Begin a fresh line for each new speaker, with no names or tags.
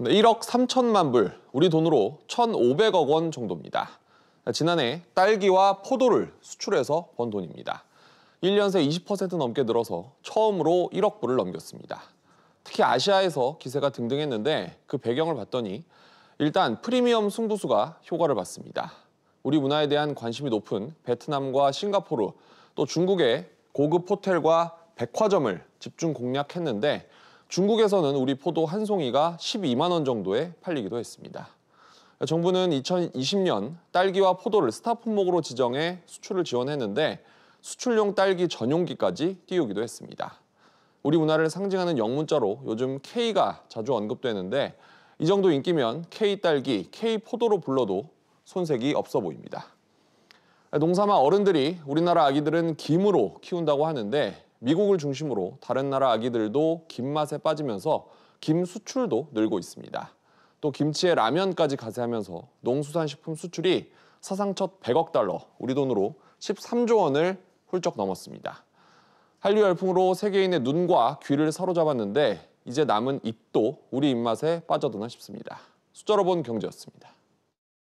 1억 3천만 불, 우리 돈으로 1,500억 원 정도입니다. 지난해 딸기와 포도를 수출해서 번 돈입니다. 1년 새 20% 넘게 늘어서 처음으로 1억 불을 넘겼습니다. 특히 아시아에서 기세가 등등했는데 그 배경을 봤더니 일단 프리미엄 승부수가 효과를 봤습니다. 우리 문화에 대한 관심이 높은 베트남과 싱가포르, 또 중국의 고급 호텔과 백화점을 집중 공략했는데 중국에서는 우리 포도 한 송이가 12만 원 정도에 팔리기도 했습니다. 정부는 2020년 딸기와 포도를 스타 품목으로 지정해 수출을 지원했는데 수출용 딸기 전용기까지 띄우기도 했습니다. 우리 문화를 상징하는 영문자로 요즘 K가 자주 언급되는데 이 정도 인기면 K딸기, K포도로 불러도 손색이 없어 보입니다. 농사마 어른들이 우리나라 아기들은 김으로 키운다고 하는데 미국을 중심으로 다른 나라 아기들도 김맛에 빠지면서 김 수출도 늘고 있습니다. 또 김치에 라면까지 가세하면서 농수산식품 수출이 사상 첫 100억 달러, 우리 돈으로 13조 원을 훌쩍 넘었습니다. 한류 열풍으로 세계인의 눈과 귀를 사로잡았는데 이제 남은 입도 우리 입맛에 빠져드나 싶습니다. 수저로 본 경제였습니다.